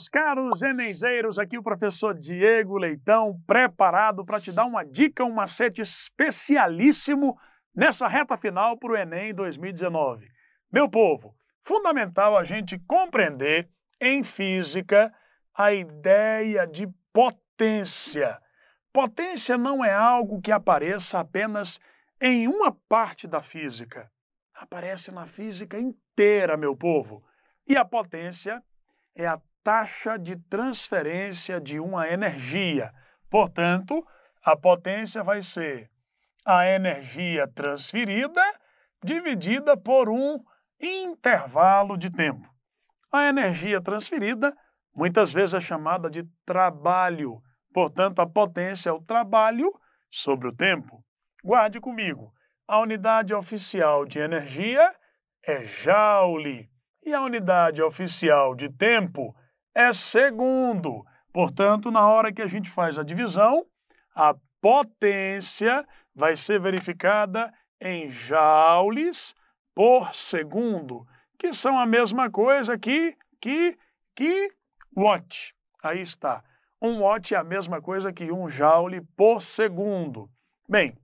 meus caros enenzeiros, aqui o professor Diego Leitão, preparado para te dar uma dica, um macete especialíssimo nessa reta final para o Enem 2019. Meu povo, fundamental a gente compreender em física a ideia de potência. Potência não é algo que apareça apenas em uma parte da física. Aparece na física inteira, meu povo. E a potência é a taxa de transferência de uma energia. Portanto, a potência vai ser a energia transferida dividida por um intervalo de tempo. A energia transferida muitas vezes é chamada de trabalho. Portanto, a potência é o trabalho sobre o tempo. Guarde comigo, a unidade oficial de energia é joule e a unidade oficial de tempo é segundo. Portanto, na hora que a gente faz a divisão, a potência vai ser verificada em joules por segundo, que são a mesma coisa que, que, que watt. Aí está. Um watt é a mesma coisa que um joule por segundo. Bem,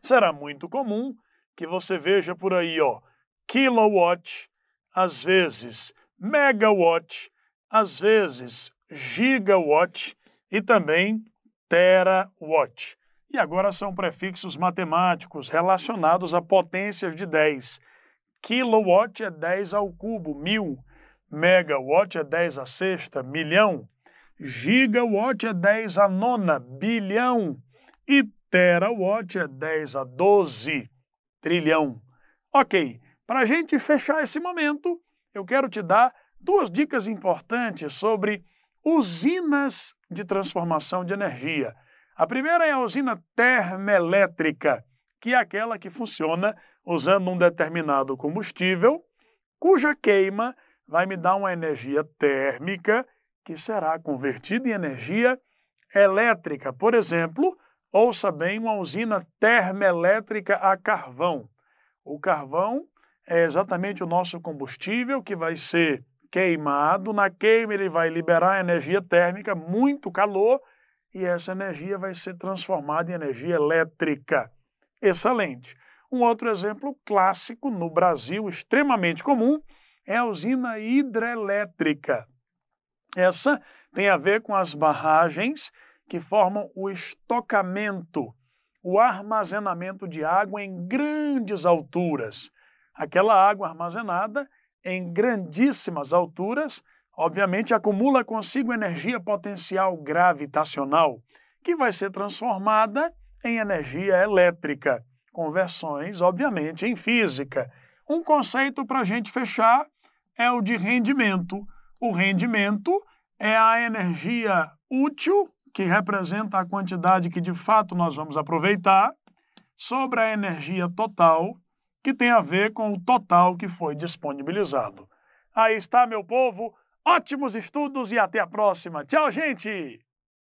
será muito comum que você veja por aí, ó, kilowatt, às vezes megawatt, às vezes gigawatt e também terawatt. E agora são prefixos matemáticos relacionados a potências de 10. Kilowatt é 10 ao cubo, mil. Megawatt é 10 à sexta, milhão. Gigawatt é 10 à nona, bilhão. E terawatt é 10 a 12, trilhão. Ok, para a gente fechar esse momento, eu quero te dar duas dicas importantes sobre usinas de transformação de energia. A primeira é a usina termoelétrica, que é aquela que funciona usando um determinado combustível, cuja queima vai me dar uma energia térmica que será convertida em energia elétrica. Por exemplo, ouça bem uma usina termoelétrica a carvão. O carvão é exatamente o nosso combustível que vai ser queimado. Na queima, ele vai liberar energia térmica, muito calor, e essa energia vai ser transformada em energia elétrica. Excelente. Um outro exemplo clássico no Brasil, extremamente comum, é a usina hidrelétrica. Essa tem a ver com as barragens que formam o estocamento, o armazenamento de água em grandes alturas. Aquela água armazenada em grandíssimas alturas, obviamente acumula consigo energia potencial gravitacional, que vai ser transformada em energia elétrica, conversões, obviamente, em física. Um conceito para a gente fechar é o de rendimento. O rendimento é a energia útil, que representa a quantidade que de fato nós vamos aproveitar, sobre a energia total, que tem a ver com o total que foi disponibilizado. Aí está, meu povo. Ótimos estudos e até a próxima. Tchau, gente!